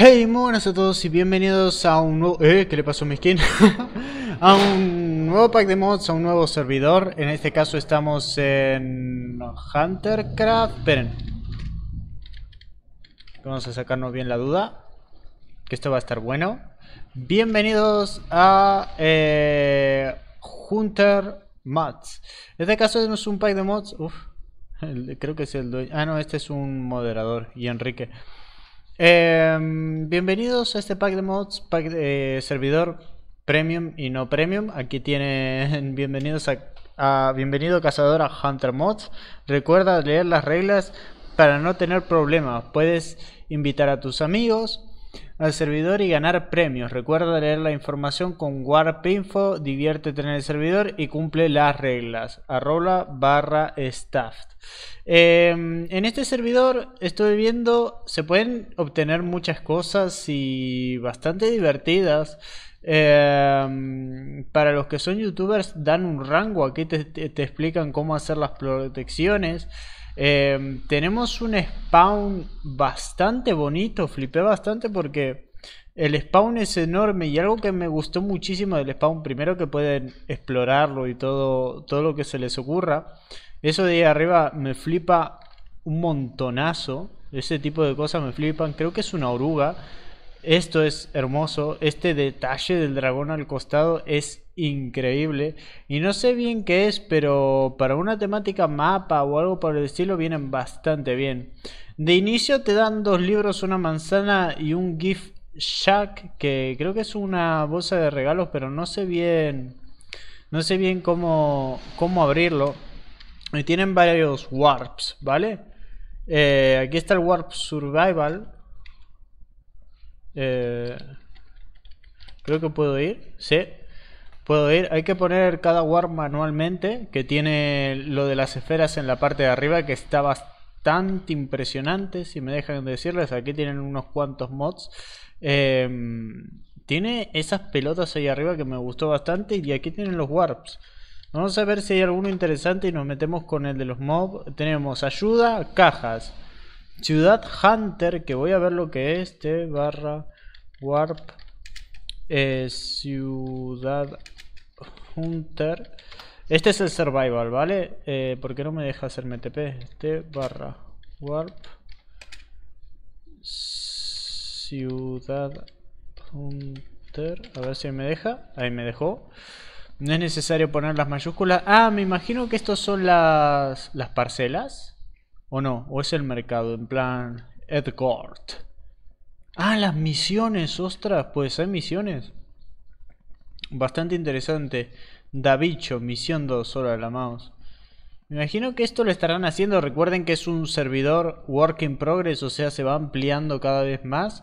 Hey, muy buenas a todos y bienvenidos a un nuevo... Eh, ¿Qué le pasó a mi skin? a un nuevo pack de mods, a un nuevo servidor. En este caso estamos en... Huntercraft. Esperen. Vamos a sacarnos bien la duda. Que esto va a estar bueno. Bienvenidos a... Eh... Hunter Mods. En este caso es un pack de mods. Uf. Creo que es el doy... Ah, no, este es un moderador. Y Enrique. Em, bienvenidos a este pack de mods, pack de eh, servidor premium y no premium. Aquí tienen bienvenidos a, a, bienvenido cazador a Hunter Mods. Recuerda leer las reglas para no tener problemas. Puedes invitar a tus amigos, al servidor y ganar premios. Recuerda leer la información con warpinfo, diviértete en el servidor y cumple las reglas. arrola barra staff. Em, en este servidor estoy viendo, se pueden obtener muchas cosas y bastante divertidas. Em, para los que son youtubers dan un rango, aquí te, explican cómo hacer las protecciones. Em, tenemos un spawn bastante bonito, flipé bastante porque el spawn es enorme y algo que me gustó muchísimo del spawn, primero que pueden explorarlo y todo, todo lo que se les ocurra. Eso de ahí arriba me flipa un montonazo, ese tipo de cosas me flipan, creo que es una oruga. Esto es hermoso, este detalle del dragón al costado es increíble y no sé bien qué es, pero para una temática mapa o algo por el estilo vienen bastante bien. De inicio te dan dos libros, una manzana y un gift shack que creo que es una bolsa de regalos, pero no sé bien no sé bien cómo cómo abrirlo. me tienen varios warps, ¿vale? Eh, aquí está el warp survival eh, creo que puedo ir. Sí. Puedo ir. Hay que poner cada warp manualmente. Que tiene lo de las esferas en la parte de arriba. Que está bastante impresionante. Si me dejan decirles. Aquí tienen unos cuantos mods. Em, tiene esas pelotas ahí arriba que me gustó bastante. Y aquí tienen los warps. Vamos a ver si hay alguno interesante y nos metemos con el de los mobs. Tenemos ayuda, cajas. Ciudad Hunter, que voy a ver lo que es, T barra warp eh, Ciudad Hunter. Este es el survival, ¿vale? Eh, ¿Por qué no me deja hacer MTP? T barra warp Ciudad Hunter. A ver si me deja. Ahí me dejó. No es necesario poner las mayúsculas. Ah, me imagino que estos son las, las parcelas. O no, o es el mercado, en plan Court. Ah, las misiones, ostras, pues hay misiones. Bastante interesante. Davicho, misión 2, hora la mouse. Me imagino que esto lo estarán haciendo. Recuerden que es un servidor work in progress, o sea, se va ampliando cada vez más.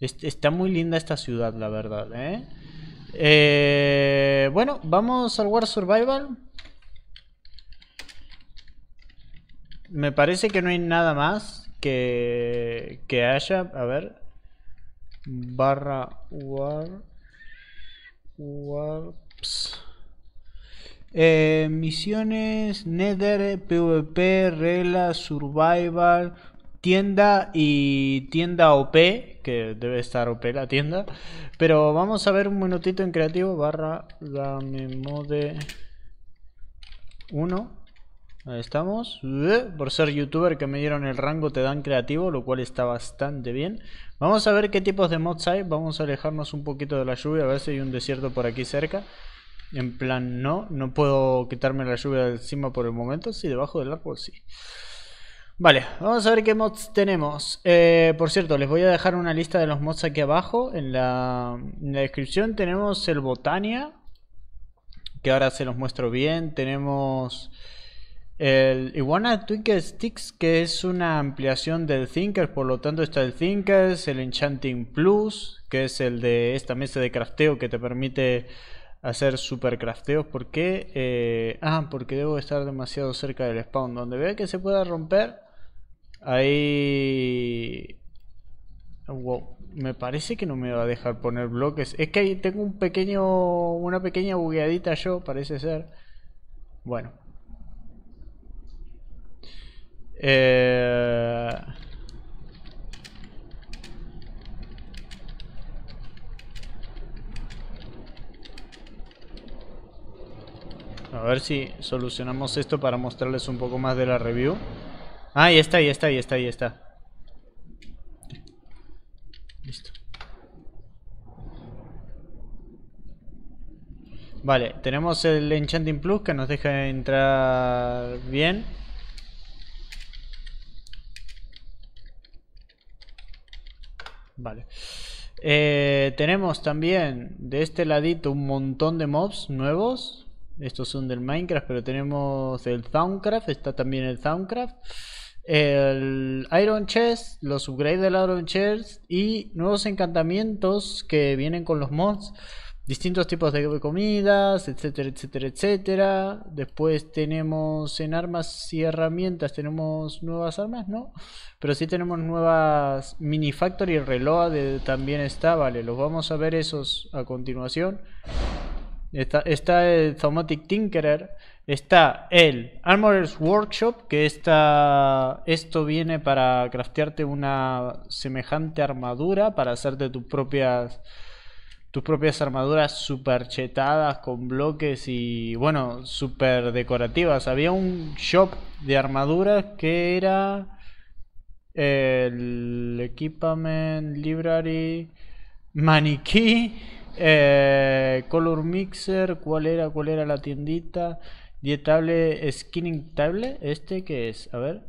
Está muy linda esta ciudad, la verdad. Eh, eh bueno, vamos al War Survival. me parece que no hay nada más que, haya. A ver. Barra war, warps. Eh, misiones, Nether, PvP, reglas, survival, tienda y tienda OP, que debe estar OP la tienda. Pero vamos a ver un minutito en creativo, barra dame mode 1. Ahí estamos. Eh, por ser youtuber que me dieron el rango te dan creativo, lo cual está bastante bien. Vamos a ver qué tipos de mods hay. Vamos a alejarnos un poquito de la lluvia, a ver si hay un desierto por aquí cerca. En plan, no, no puedo quitarme la lluvia encima por el momento. Sí, debajo del árbol sí. Vale, vamos a ver qué mods tenemos. Eh, por cierto, les voy a dejar una lista de los mods aquí abajo. en la descripción tenemos el Botania, que ahora se los muestro bien. Tenemos... El Iwana Twinkle Sticks, que es una ampliación del Thinkers, por lo tanto está el Thinkers, el Enchanting Plus, que es el de esta mesa de crafteo que te permite hacer super crafteos. ¿Por qué? Eh, ah, porque debo estar demasiado cerca del spawn. Donde vea que se pueda romper, ahí... me parece que no me va a dejar poner bloques. Es que ahí tengo un pequeño, una pequeña bugueadita yo, parece ser. Bueno, eh, a ver si solucionamos esto para mostrarles un poco más de la review. Ah, ahí está, ahí está, ahí está, ahí está. Listo. Vale, tenemos el Enchanting Plus que nos deja entrar bien. Vale. Eh, tenemos también de este ladito un montón de mobs nuevos. Estos son del Minecraft, pero tenemos el Soundcraft, está también el Soundcraft. El Iron Chest, los upgrades del Iron Chest y nuevos encantamientos que vienen con los mods distintos tipos de comidas, etcétera, etcétera, etcétera. Después tenemos en armas y herramientas, tenemos nuevas armas, ¿no? Pero sí tenemos nuevas mini factory reload también está, vale, los vamos a ver esos a continuación. Está, está el Thomatic Tinkerer, está el Armorer's Workshop, que está, esto viene para craftearte una semejante armadura, para hacerte tus propias tus propias armaduras super chetadas con bloques y bueno, super decorativas. Había un shop de armaduras que era el Equipment Library Maniquí eh, Color Mixer, ¿cuál era? ¿Cuál era la tiendita? Dietable Skinning Table, este que es, a ver.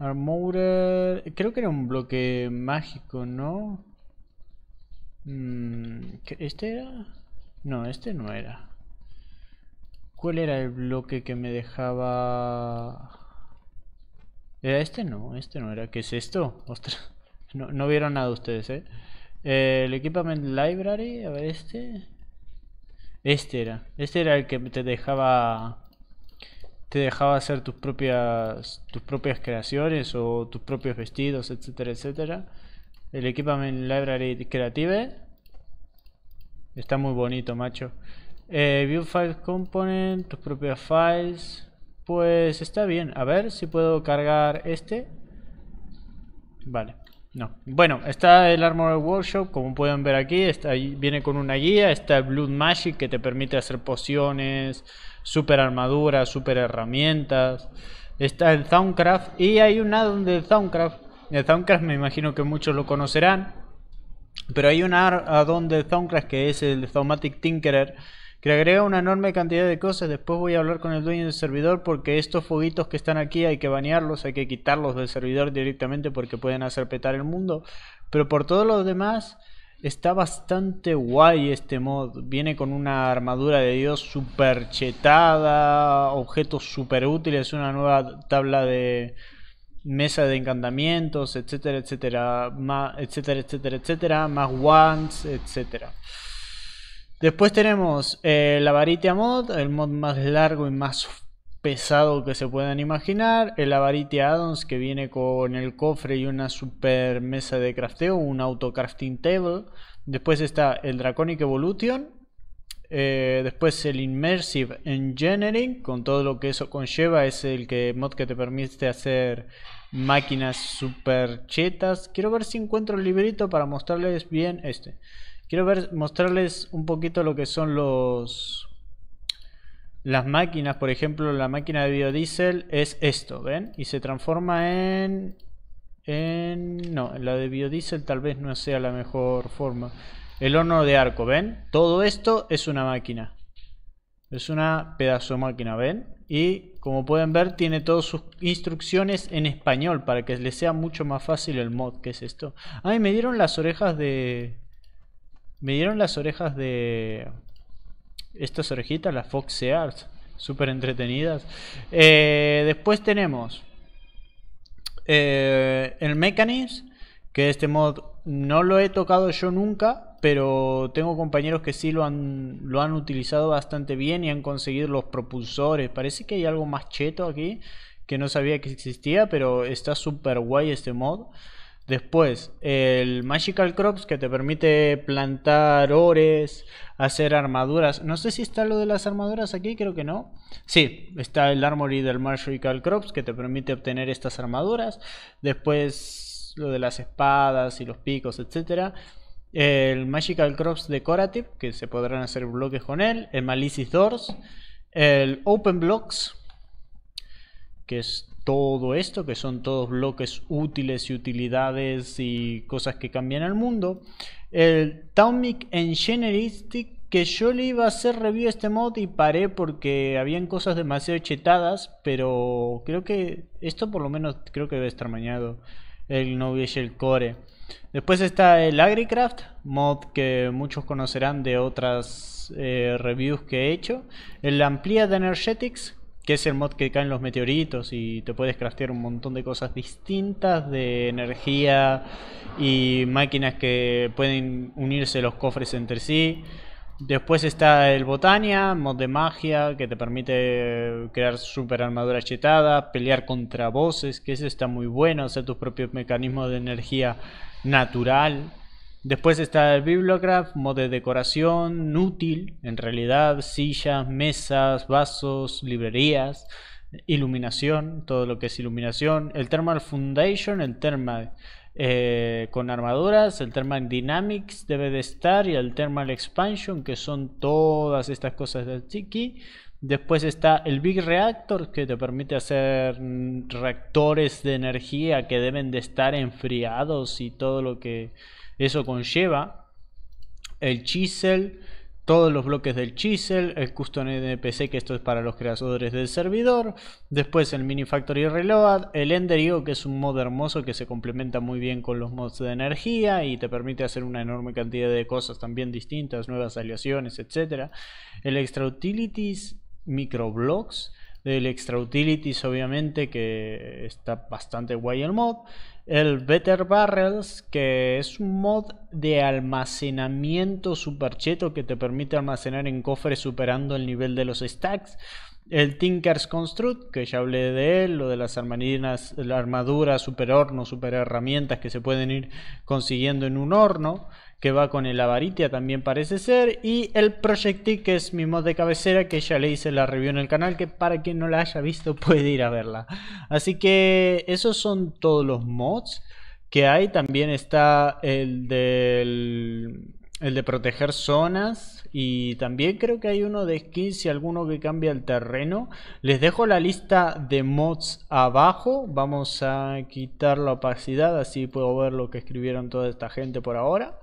Armorer, creo que era un bloque mágico, ¿no? Mm, ¿Este era? No, este no era. ¿Cuál era el bloque que me dejaba...? ¿Era este? No, este no era. ¿Qué es esto? Ostras, no, no vieron nada ustedes, ¿eh? El Equipment Library, a ver este... Este era. Este era el que te dejaba... Te dejaba hacer tus propias, tus propias creaciones o tus propios vestidos, etcétera, etcétera. El Equipment Library Creative Está muy bonito, macho. Eh, view file component, tus propias files. Pues está bien. A ver si puedo cargar este. Vale. No. Bueno, está el Armor Workshop, como pueden ver aquí, está, viene con una guía, está el Blood Magic que te permite hacer pociones, super armaduras, super herramientas, está el Soundcraft y hay una donde de Soundcraft, el Soundcraft me imagino que muchos lo conocerán, pero hay un ar de Thomcrash que es el Thaumatic Tinkerer que agrega una enorme cantidad de cosas. Después voy a hablar con el dueño del servidor porque estos foguitos que están aquí hay que banearlos, hay que quitarlos del servidor directamente porque pueden hacer petar el mundo. Pero por todo lo demás está bastante guay este mod. Viene con una armadura de dios super chetada, objetos super útiles, una nueva tabla de mesa de encantamientos, etcétera, etcétera, más, etcétera, etcétera, etcétera, más wands, etcétera. Después tenemos el eh, la Mod, el mod más largo y más pesado que se puedan imaginar. El Avaritia Addons que viene con el cofre y una super mesa de crafteo, un auto crafting table. Después está el Draconic Evolution, eh, después el Immersive Engineering, con todo lo que eso conlleva, es el que mod que te permite hacer máquinas super chetas. Quiero ver si encuentro el librito para mostrarles bien este. Quiero ver, mostrarles un poquito lo que son los las máquinas. Por ejemplo, la máquina de biodiesel es esto, ¿ven? Y se transforma en... en no, la de biodiesel tal vez no sea la mejor forma. El horno de arco, ¿ven? Todo esto es una máquina. Es una pedazo de máquina, ¿ven? Y como pueden ver, tiene todas sus instrucciones en español para que les sea mucho más fácil el mod. ...que es esto? Ay, me dieron las orejas de... Me dieron las orejas de... Estas orejitas, las Fox Sears. Súper entretenidas. Eh, después tenemos... Eh, el Mechanism, que este mod no lo he tocado yo nunca, pero tengo compañeros que sí lo han, lo han utilizado bastante bien y han conseguido los propulsores. Parece que hay algo más cheto aquí que no sabía que existía, pero está súper guay este mod. Después, el Magical Crops que te permite plantar ores, hacer armaduras. No sé si está lo de las armaduras aquí, creo que no. Sí, está el Armory del Magical Crops que te permite obtener estas armaduras. Después, lo de las espadas y los picos, etcétera el Magical Crops Decorative, que se podrán hacer bloques con él, el Malicis Doors, el Open Blocks, que es todo esto, que son todos bloques útiles y utilidades y cosas que cambian el mundo, el Taumic Engineeristic, que yo le iba a hacer review a este mod y paré porque habían cosas demasiado chetadas, pero creo que esto por lo menos creo que debe estar mañado, el el Core. Después está el Agricraft, mod que muchos conocerán de otras eh, reviews que he hecho. El Ampliad Energetics, que es el mod que caen los meteoritos y te puedes craftear un montón de cosas distintas de energía y máquinas que pueden unirse los cofres entre sí. Después está el Botania, mod de magia, que te permite crear super armadura chetada, pelear contra voces, que eso está muy bueno, hacer tus propios mecanismos de energía natural. Después está el bibliograph, modo de decoración, útil, en realidad, sillas, mesas, vasos, librerías, iluminación, todo lo que es iluminación, el Thermal Foundation, el Thermal eh, con armaduras, el Thermal Dynamics debe de estar y el Thermal Expansion, que son todas estas cosas del Tiki. Después está el Big Reactor que te permite hacer reactores de energía que deben de estar enfriados y todo lo que eso conlleva. El Chisel, todos los bloques del Chisel, el Custom NPC que esto es para los creadores del servidor. Después el Mini Factory Reload, el Enderio que es un mod hermoso que se complementa muy bien con los mods de energía y te permite hacer una enorme cantidad de cosas también distintas, nuevas aleaciones, etc. El Extra Utilities microblogs del Extra Utilities, obviamente, que está bastante guay el mod. El Better Barrels, que es un mod de almacenamiento super cheto que te permite almacenar en cofres superando el nivel de los stacks. El Tinker's Construct, que ya hablé de él, lo de las armaduras super horno, super herramientas que se pueden ir consiguiendo en un horno que va con el avaritia también parece ser, y el proyectil que es mi mod de cabecera que ya le hice la review en el canal, que para quien no la haya visto puede ir a verla. Así que esos son todos los mods que hay, también está el El de proteger zonas y también creo que hay uno de skins y alguno que cambia el terreno. Les dejo la lista de mods abajo. Vamos a quitar la opacidad así puedo ver lo que escribieron toda esta gente por ahora.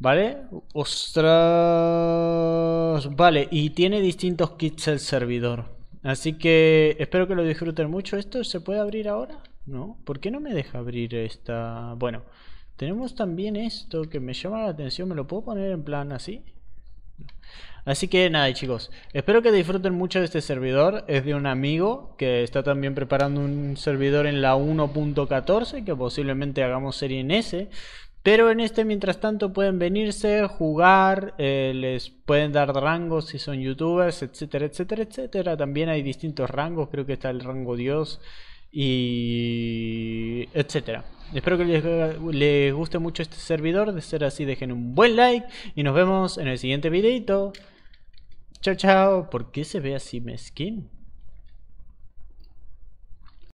¿Vale? Ostras... Vale, y tiene distintos kits el servidor. Así que espero que lo disfruten mucho. ¿Esto se puede abrir ahora? No. ¿Por qué no me deja abrir esta...? Bueno, tenemos también esto que me llama la atención. ¿Me lo puedo poner en plan así? Así que nada chicos, espero que disfruten mucho de este servidor, es de un amigo que está también preparando un servidor en la 1.14 que posiblemente hagamos serie en ese pero en este, mientras tanto, pueden venirse, jugar, eh, les pueden dar rangos si son youtubers, etcétera, etcétera, etcétera. También hay distintos rangos, creo que está el rango Dios y etcétera. Espero que les, guste mucho este servidor. De ser así, dejen un buen like y nos vemos en el siguiente videito. Chao, chao. ¿Por qué se ve así skin